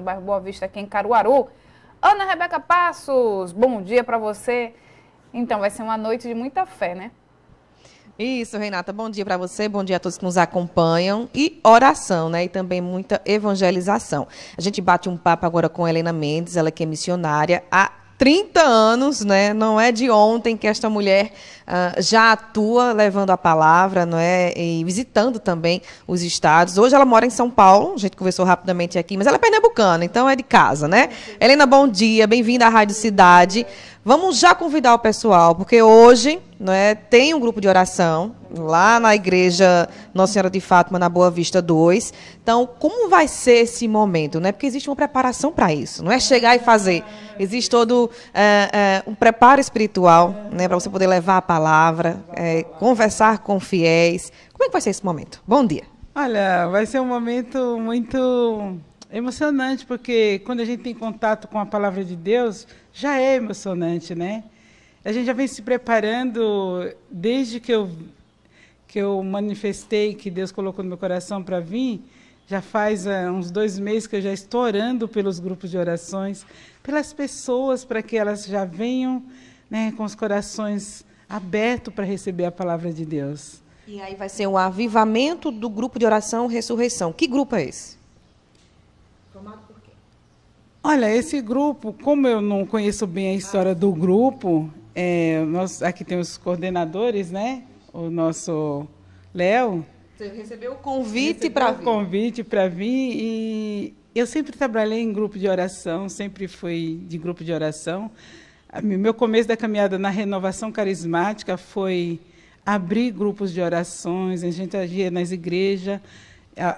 no bairro Boa Vista, aqui em Caruaru. Ana Rebeca Passos, bom dia para você. Então, vai ser uma noite de muita fé, né? Isso, Renata. Bom dia para você, bom dia a todos que nos acompanham. E oração, né? E também muita evangelização. A gente bate um papo agora com Helena Mendes, ela é que é missionária, a 30 anos, né? Não é de ontem que esta mulher uh, já atua levando a palavra, não é? E visitando também os estados. Hoje ela mora em São Paulo, a gente conversou rapidamente aqui, mas ela é pernambucana, então é de casa, né? Helena, bom dia, bem-vinda à Rádio Cidade. Vamos já convidar o pessoal, porque hoje né, tem um grupo de oração lá na igreja Nossa Senhora de Fátima, na Boa Vista 2. Então, como vai ser esse momento? Né? Porque existe uma preparação para isso, não é chegar e fazer. Existe todo é, é, um preparo espiritual né, para você poder levar a palavra, é, conversar com fiéis. Como é que vai ser esse momento? Bom dia. Olha, vai ser um momento muito é emocionante, porque quando a gente tem contato com a palavra de Deus, já é emocionante, né? A gente já vem se preparando desde que eu, que eu manifestei que Deus colocou no meu coração para vir. Já faz uh, uns dois meses que eu já estou orando pelos grupos de orações, pelas pessoas, para que elas já venham né, com os corações abertos para receber a palavra de Deus. E aí vai ser o um avivamento do grupo de oração Ressurreição. Que grupo é esse? Olha, esse grupo, como eu não conheço bem a história do grupo, é, nós aqui temos os coordenadores, né? O nosso Léo. Você recebeu o convite para vir. convite para vir e eu sempre trabalhei em grupo de oração, sempre fui de grupo de oração. Meu começo da caminhada na renovação carismática foi abrir grupos de orações, a gente agia nas igrejas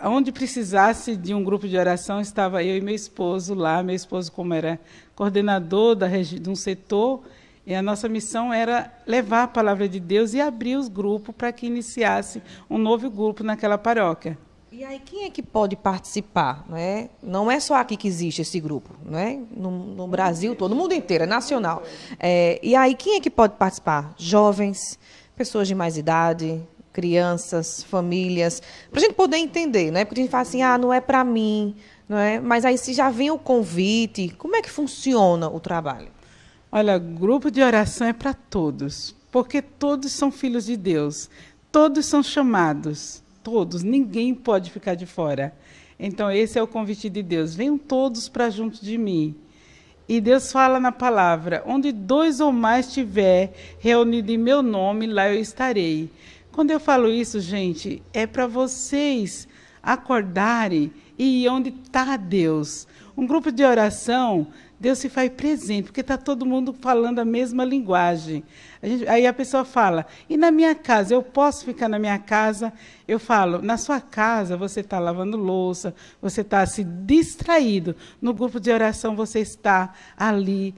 onde precisasse de um grupo de oração, estava eu e meu esposo lá. Meu esposo, como era coordenador da, de um setor, e a nossa missão era levar a palavra de Deus e abrir os grupos para que iniciasse um novo grupo naquela paróquia. E aí, quem é que pode participar? Não é, não é só aqui que existe esse grupo, não é? No, no Brasil todo, no mundo inteiro, é nacional. É, e aí, quem é que pode participar? Jovens, pessoas de mais idade, crianças, famílias, para a gente poder entender, né? Porque a gente fala assim, ah, não é para mim, não é? Mas aí se já vem o convite, como é que funciona o trabalho? Olha, grupo de oração é para todos, porque todos são filhos de Deus, todos são chamados, todos, ninguém pode ficar de fora. Então esse é o convite de Deus, venham todos para junto de mim. E Deus fala na palavra: onde dois ou mais tiver reunido em meu nome, lá eu estarei. Quando eu falo isso, gente, é para vocês acordarem e ir onde está Deus. Um grupo de oração, Deus se faz presente, porque está todo mundo falando a mesma linguagem. A gente, aí a pessoa fala, e na minha casa, eu posso ficar na minha casa? Eu falo, na sua casa você está lavando louça, você está se distraído. No grupo de oração você está ali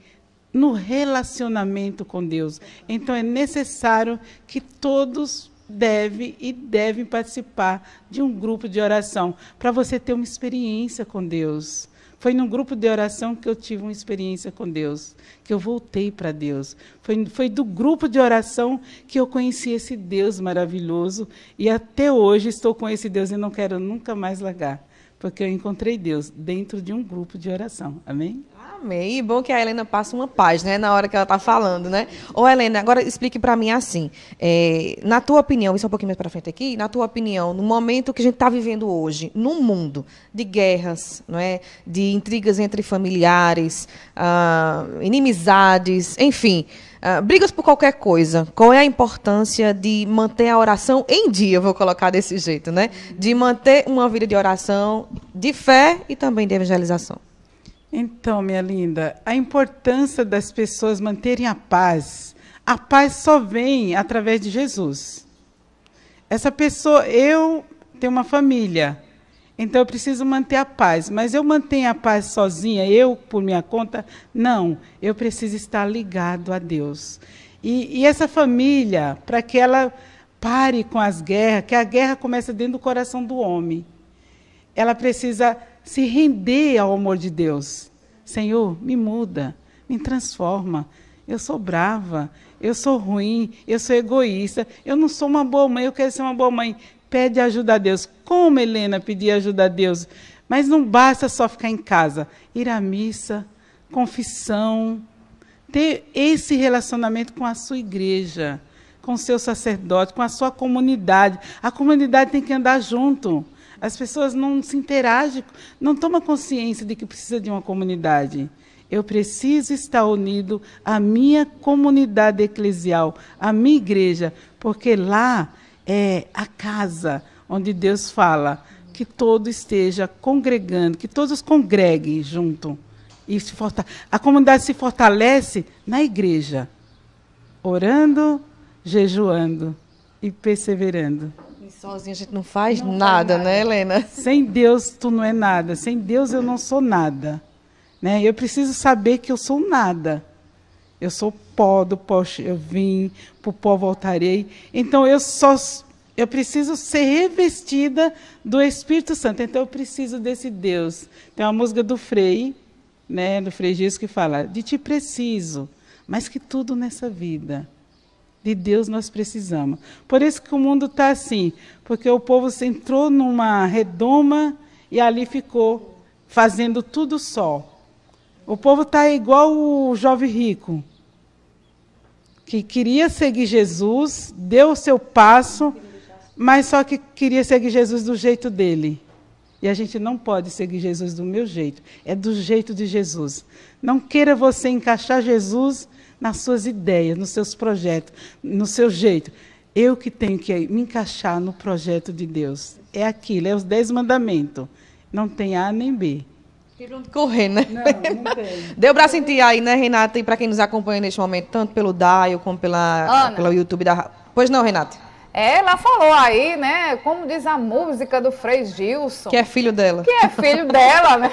no relacionamento com Deus. Então é necessário que todos deve e devem participar de um grupo de oração para você ter uma experiência com Deus. Foi num grupo de oração que eu tive uma experiência com Deus, que eu voltei para Deus. Foi, foi do grupo de oração que eu conheci esse Deus maravilhoso e até hoje estou com esse Deus e não quero nunca mais largar porque eu encontrei Deus dentro de um grupo de oração. Amém? Amém. E bom que a Helena passa uma paz, né, na hora que ela está falando, né? Ô, Helena, agora explique para mim assim, é, na tua opinião, isso é um pouquinho mais para frente aqui, na tua opinião, no momento que a gente está vivendo hoje, num mundo de guerras, não é, de intrigas entre familiares, ah, inimizades, enfim, ah, brigas por qualquer coisa. Qual é a importância de manter a oração em dia? Vou colocar desse jeito, né? De manter uma vida de oração, de fé e também de evangelização. Então, minha linda, a importância das pessoas manterem a paz. A paz só vem através de Jesus. Essa pessoa, eu tenho uma família. Então eu preciso manter a paz. Mas eu mantenho a paz sozinha, eu por minha conta? Não. Eu preciso estar ligado a Deus. E, e essa família, para que ela pare com as guerras, que a guerra começa dentro do coração do homem. Ela precisa se render ao amor de Deus. Senhor, me muda, me transforma. Eu sou brava, eu sou ruim, eu sou egoísta, eu não sou uma boa mãe, eu quero ser uma boa mãe pede ajuda a Deus. Como, Helena, pedir ajuda a Deus? Mas não basta só ficar em casa. Ir à missa, confissão, ter esse relacionamento com a sua igreja, com o seu sacerdote, com a sua comunidade. A comunidade tem que andar junto. As pessoas não se interagem, não tomam consciência de que precisa de uma comunidade. Eu preciso estar unido à minha comunidade eclesial, à minha igreja, porque lá é a casa onde Deus fala que todo esteja congregando, que todos congreguem junto. E se a comunidade se fortalece na igreja, orando, jejuando e perseverando. E sozinha a gente não faz não nada, nada, né, Helena? Sem Deus tu não é nada, sem Deus eu não sou nada. Né? Eu preciso saber que eu sou nada. Eu sou pó, do pó eu vim, para o pó voltarei. Então eu só eu preciso ser revestida do Espírito Santo. Então eu preciso desse Deus. Tem uma música do Frei, né, do Frei que fala: "De ti preciso, mas que tudo nessa vida de Deus nós precisamos". Por isso que o mundo está assim, porque o povo se entrou numa redoma e ali ficou fazendo tudo só. O povo está igual o jovem rico, que queria seguir Jesus, deu o seu passo, mas só que queria seguir Jesus do jeito dele. E a gente não pode seguir Jesus do meu jeito, é do jeito de Jesus. Não queira você encaixar Jesus nas suas ideias, nos seus projetos, no seu jeito. Eu que tenho que me encaixar no projeto de Deus. É aquilo, é os dez mandamentos. Não tem A nem B correndo, pra onde correr, né? Não, não tem. Deu pra sentir aí, né, Renata? E pra quem nos acompanha neste momento, tanto pelo DAIO como pela, pelo YouTube da. Pois não, Renata? Ela falou aí, né? Como diz a música do Frei Gilson. Que é filho dela. Que é filho dela, né?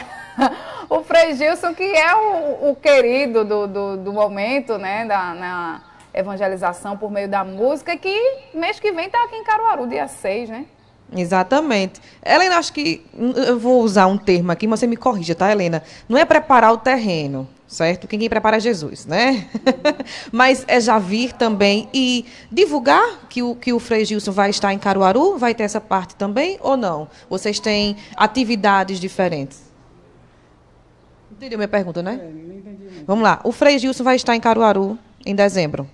o Frei Gilson, que é o, o querido do, do, do, momento, né? Da, na evangelização por meio da música, que mês que vem tá aqui em Caruaru, dia 6, né? Exatamente. Helena, acho que hum, eu vou usar um termo aqui, mas você me corrija, tá, Helena? Não é preparar o terreno, certo? Quem, quem prepara é Jesus, né? mas é já vir também e divulgar que o, que o Frei Gilson vai estar em Caruaru, vai ter essa parte também ou não? Vocês têm atividades diferentes? Entendeu minha pergunta, né? É, não entendi. Vamos lá. O Frei Gilson vai estar em Caruaru em dezembro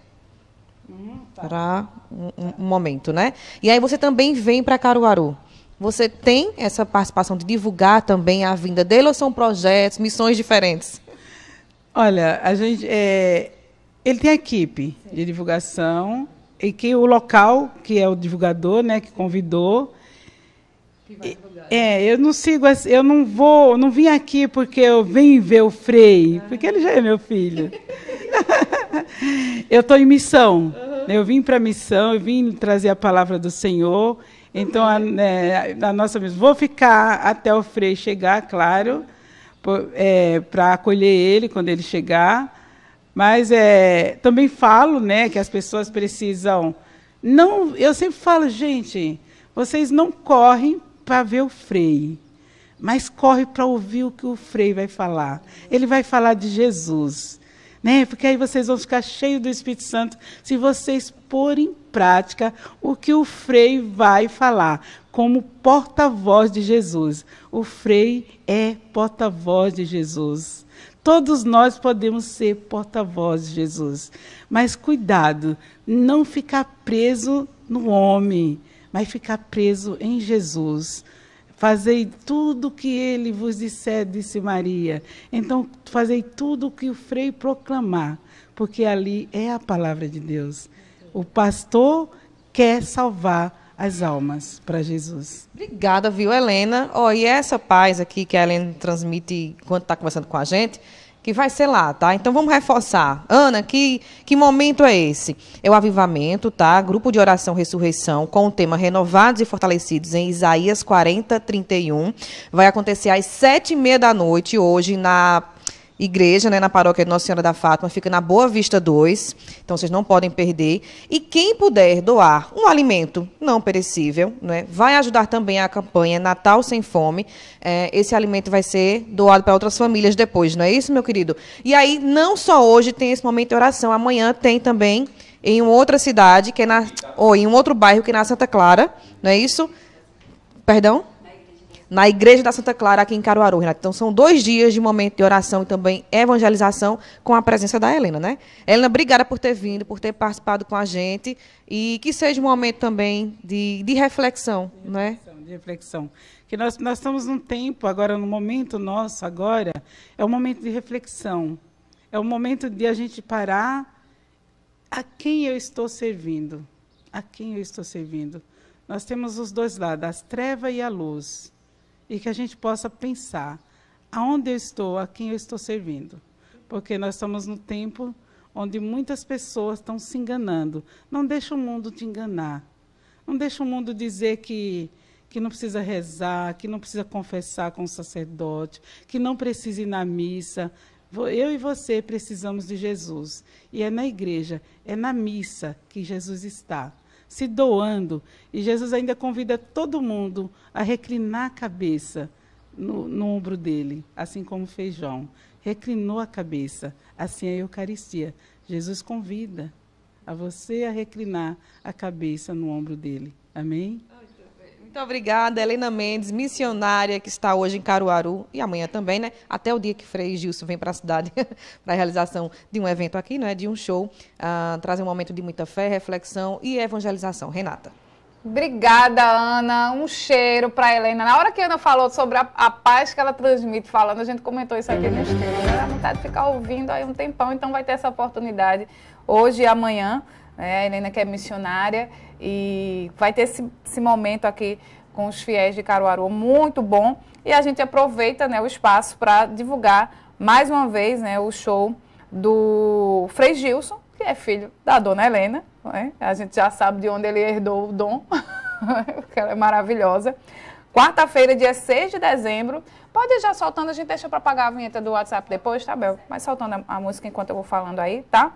para um, um momento, né? E aí você também vem para Caruaru. Você tem essa participação de divulgar também a vinda dele ou são projetos, missões diferentes? Olha, a gente é, ele tem a equipe Sim. de divulgação e que o local que é o divulgador, né, que convidou. é, eu não sigo, eu não vou, não vim aqui porque eu vim ver o Frei, porque ele já é meu filho. eu estou em missão. Né? Eu vim para a missão, eu vim trazer a palavra do Senhor. Então, a, né, a nossa missão. Vou ficar até o Frei chegar, claro, é, para acolher ele quando ele chegar. Mas é, também falo né, que as pessoas precisam. Não, eu sempre falo, gente, vocês não correm para ver o Frei, mas correm para ouvir o que o Frei vai falar. Ele vai falar de Jesus né? Porque aí vocês vão ficar cheios do Espírito Santo se vocês porem em prática o que o Frei vai falar como porta-voz de Jesus. O Frei é porta-voz de Jesus. Todos nós podemos ser porta-voz de Jesus, mas cuidado, não ficar preso no homem, mas ficar preso em Jesus. Fazei tudo o que ele vos disser, disse Maria. Então, fazei tudo o que o frei proclamar, porque ali é a palavra de Deus. O pastor quer salvar as almas para Jesus. Obrigada, viu, Helena? Oh, e essa paz aqui que a Helena transmite enquanto está conversando com a gente, que vai ser lá, tá? Então vamos reforçar. Ana, que, que momento é esse? É o avivamento, tá? Grupo de oração ressurreição com o tema Renovados e Fortalecidos em Isaías 40, 31. Vai acontecer às sete e meia da noite hoje na igreja, né, na paróquia de Nossa Senhora da Fátima, fica na Boa Vista 2, então vocês não podem perder. E quem puder doar um alimento não perecível, né, vai ajudar também a campanha Natal Sem Fome. É, esse alimento vai ser doado para outras famílias depois, não é isso, meu querido? E aí, não só hoje tem esse momento de oração, amanhã tem também em outra cidade, que é na, ou em um outro bairro que é na Santa Clara, não é isso? Perdão? na Igreja da Santa Clara, aqui em Caruaru, Renato. Então, são dois dias de momento de oração e também evangelização com a presença da Helena, né? Helena, obrigada por ter vindo, por ter participado com a gente e que seja um momento também de, de reflexão, de né? Reflexão, de reflexão. Que nós, nós estamos num tempo, agora, no momento nosso, agora, é um momento de reflexão. É um momento de a gente parar a quem eu estou servindo. A quem eu estou servindo. Nós temos os dois lados, as trevas e a luz e que a gente possa pensar aonde eu estou, a quem eu estou servindo. Porque nós estamos no tempo onde muitas pessoas estão se enganando. Não deixa o mundo te enganar. Não deixa o mundo dizer que que não precisa rezar, que não precisa confessar com o sacerdote, que não precisa ir na missa. Eu e você precisamos de Jesus. E é na igreja, é na missa que Jesus está se doando. E Jesus ainda convida todo mundo a reclinar a cabeça no, no ombro dele, assim como fez João. Reclinou a cabeça, assim é a Eucaristia. Jesus convida a você a reclinar a cabeça no ombro dele. Amém? Muito obrigada, Helena Mendes, missionária que está hoje em Caruaru e amanhã também, né? Até o dia que Frei Gilson vem para a cidade para a realização de um evento aqui, né? De um show, uh, trazer um momento de muita fé, reflexão e evangelização. Renata. Obrigada, Ana. Um cheiro para Helena. Na hora que a Ana falou sobre a, a, paz que ela transmite falando, a gente comentou isso aqui no estúdio. Ela vontade tá de ficar ouvindo aí um tempão, então vai ter essa oportunidade hoje e amanhã. Né? A Helena que é missionária. E vai ter esse, esse momento aqui com os fiéis de Caruaru muito bom. E a gente aproveita né, o espaço para divulgar mais uma vez né, o show do Frei Gilson, que é filho da dona Helena. Né? A gente já sabe de onde ele herdou o dom, que ela é maravilhosa. Quarta-feira, dia 6 de dezembro. Pode ir já soltando, a gente deixa para pagar a vinheta do WhatsApp depois, tá, Bel? Mas soltando a, a música enquanto eu vou falando aí, tá?